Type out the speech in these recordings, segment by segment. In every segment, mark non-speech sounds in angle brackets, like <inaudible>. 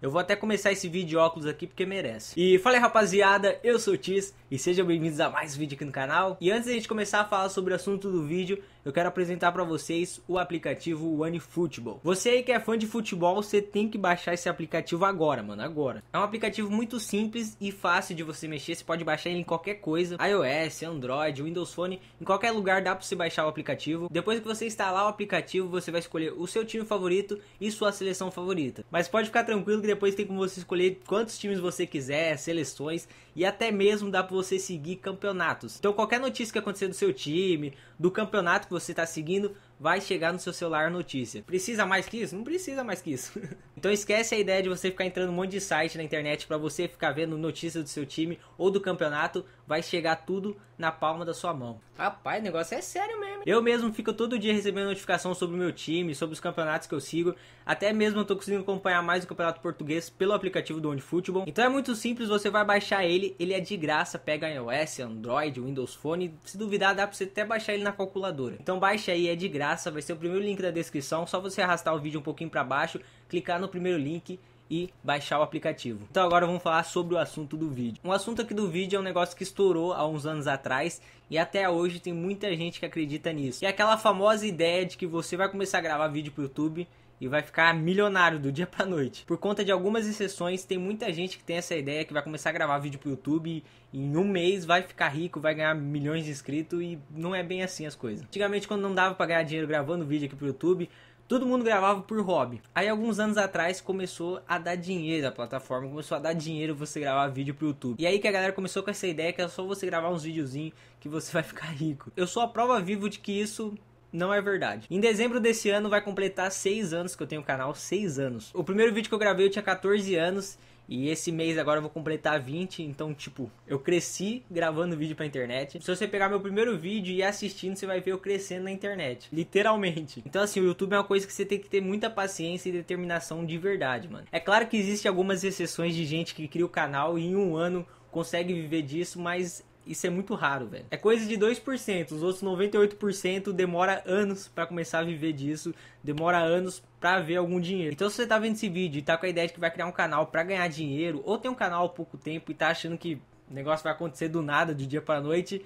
Eu vou até começar esse vídeo de óculos aqui porque merece. E fala aí rapaziada, eu sou o Tis e sejam bem-vindos a mais um vídeo aqui no canal. E antes da gente começar a falar sobre o assunto do vídeo, eu quero apresentar para vocês o aplicativo OneFootball. Você aí que é fã de futebol, você tem que baixar esse aplicativo agora, mano, agora. É um aplicativo muito simples e fácil de você mexer, você pode baixar ele em qualquer coisa, iOS, Android, Windows Phone, em qualquer lugar dá para você baixar o aplicativo. Depois que você instalar o aplicativo, você vai escolher o seu time favorito e sua seleção favorita. Mas pode ficar tranquilo que depois tem como você escolher quantos times você quiser, seleções e até mesmo dá para você seguir campeonatos. Então qualquer notícia que acontecer do seu time, do campeonato que você está seguindo, vai chegar no seu celular a notícia. Precisa mais que isso? Não precisa mais que isso. <laughs> então esquece a ideia de você ficar entrando um monte de site na internet para você ficar vendo notícias do seu time ou do campeonato, vai chegar tudo na palma da sua mão. Rapaz, o negócio é sério mesmo. Eu mesmo fico todo dia recebendo notificação sobre o meu time, sobre os campeonatos que eu sigo, até mesmo eu tô conseguindo acompanhar mais o campeonato português pelo aplicativo do OneFootball. Então é muito simples, você vai baixar ele, ele é de graça, pega iOS, Android, Windows Phone, se duvidar dá para você até baixar ele na calculadora. Então baixa aí, é de graça graça, vai ser o primeiro link da descrição, só você arrastar o vídeo um pouquinho para baixo, clicar no primeiro link e baixar o aplicativo. Então agora vamos falar sobre o assunto do vídeo. Um assunto aqui do vídeo é um negócio que estourou há uns anos atrás e até hoje tem muita gente que acredita nisso. E é aquela famosa ideia de que você vai começar a gravar vídeo pro YouTube e vai ficar milionário do dia pra noite. Por conta de algumas exceções, tem muita gente que tem essa ideia que vai começar a gravar vídeo pro YouTube e em um mês vai ficar rico, vai ganhar milhões de inscritos e não é bem assim as coisas. Antigamente, quando não dava pra ganhar dinheiro gravando vídeo aqui pro YouTube, todo mundo gravava por hobby. Aí alguns anos atrás começou a dar dinheiro a plataforma, começou a dar dinheiro você gravar vídeo pro YouTube. E aí que a galera começou com essa ideia que é só você gravar uns videozinhos que você <laughs> vai ficar rico. Eu sou a prova vivo de que isso não é verdade. Em dezembro desse ano vai completar 6 anos que eu tenho o canal, 6 anos. O primeiro vídeo que eu gravei eu tinha 14 anos e esse mês agora eu vou completar 20, então tipo, eu cresci gravando vídeo pra internet. Se você pegar meu primeiro vídeo e assistindo, você vai ver eu crescendo na internet, literalmente. Então assim, o YouTube é uma coisa que você tem que ter muita paciência e determinação de verdade, mano. É claro que existem algumas exceções de gente que cria o canal e em um ano consegue viver disso, mas isso é muito raro, velho. É coisa de 2%. Os outros 98% demora anos para começar a viver disso, demora anos para ver algum dinheiro. Então se você tá vendo esse vídeo e tá com a ideia de que vai criar um canal para ganhar dinheiro ou tem um canal há pouco tempo e tá achando que o negócio vai acontecer do nada, de dia para noite,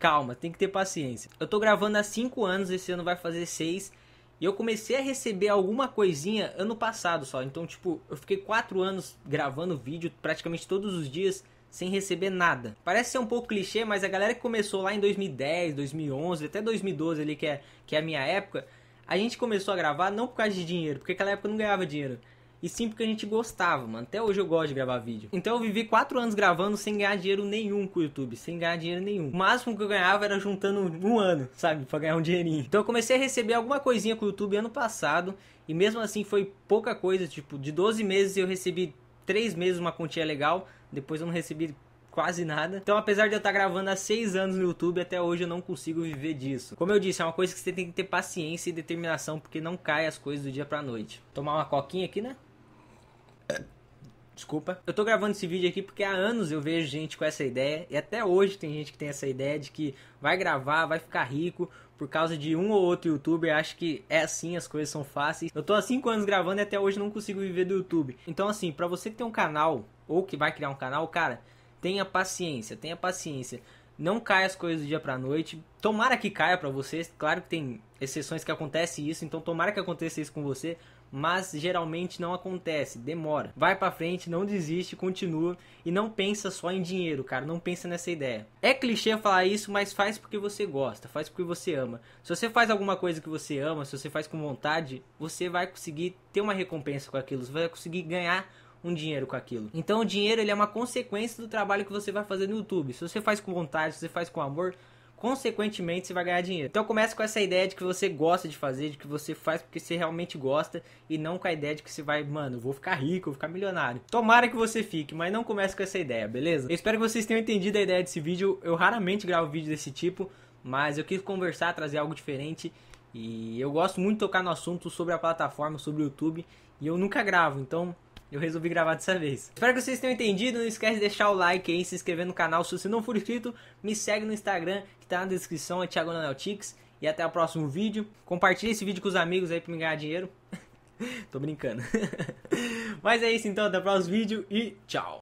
calma, tem que ter paciência. Eu tô gravando há 5 anos, esse ano vai fazer 6. E eu comecei a receber alguma coisinha ano passado só. Então, tipo, eu fiquei 4 anos gravando vídeo praticamente todos os dias sem receber nada. Parece ser um pouco clichê, mas a galera que começou lá em 2010, 2011, até 2012 ali, que é, que é a minha época, a gente começou a gravar não por causa de dinheiro, porque aquela época eu não ganhava dinheiro, e sim porque a gente gostava, mano. Até hoje eu gosto de gravar vídeo. Então eu vivi quatro anos gravando sem ganhar dinheiro nenhum com o YouTube, sem ganhar dinheiro nenhum. O máximo que eu ganhava era juntando um ano, sabe, pra ganhar um dinheirinho. Então eu comecei a receber alguma coisinha com o YouTube ano passado, e mesmo assim foi pouca coisa, tipo, de 12 meses eu recebi três meses uma quantia legal, depois eu não recebi quase nada. Então, apesar de eu estar gravando há seis anos no YouTube, até hoje eu não consigo viver disso. Como eu disse, é uma coisa que você tem que ter paciência e determinação, porque não cai as coisas do dia pra noite. Tomar uma coquinha aqui, né? É, desculpa. Eu tô gravando esse vídeo aqui porque há anos eu vejo gente com essa ideia e até hoje tem gente que tem essa ideia de que vai gravar, vai ficar rico por causa de um ou outro youtuber. Acho que é assim, as coisas são fáceis. Eu tô há 5 anos gravando e até hoje não consigo viver do YouTube. Então, assim, para você que tem um canal ou que vai criar um canal, cara, tenha paciência, tenha paciência não cai as coisas do dia pra noite. Tomara que caia para vocês. Claro que tem exceções que acontece isso, então tomara que aconteça isso com você. Mas geralmente não acontece, demora. Vai pra frente, não desiste, continua e não pensa só em dinheiro, cara. Não pensa nessa ideia. É clichê falar isso, mas faz porque você gosta, faz porque você ama. Se você faz alguma coisa que você ama, se você faz com vontade, você vai conseguir ter uma recompensa com aquilo, você vai conseguir ganhar um dinheiro com aquilo. Então o dinheiro ele é uma consequência do trabalho que você vai fazer no YouTube. Se você faz com vontade, se você faz com amor, consequentemente você vai ganhar dinheiro. Então começa com essa ideia de que você gosta de fazer, de que você faz porque você realmente gosta e não com a ideia de que você vai, mano, vou ficar rico, vou ficar milionário. Tomara que você fique, mas não comece com essa ideia, beleza? Eu espero que vocês tenham entendido a ideia desse vídeo. Eu raramente gravo vídeo desse tipo, mas eu quis conversar, trazer algo diferente e eu gosto muito de tocar no assunto sobre a plataforma, sobre o YouTube, e eu nunca gravo, então eu resolvi gravar dessa vez. Espero que vocês tenham entendido. Não esquece de deixar o like aí, se inscrever no canal. Se você não for inscrito, me segue no Instagram, que tá na descrição, é Thiago Naneltics. E até o próximo vídeo. Compartilhe esse vídeo com os amigos aí pra me ganhar dinheiro. <laughs> Tô brincando. <laughs> Mas é isso então, até o próximo vídeo e tchau!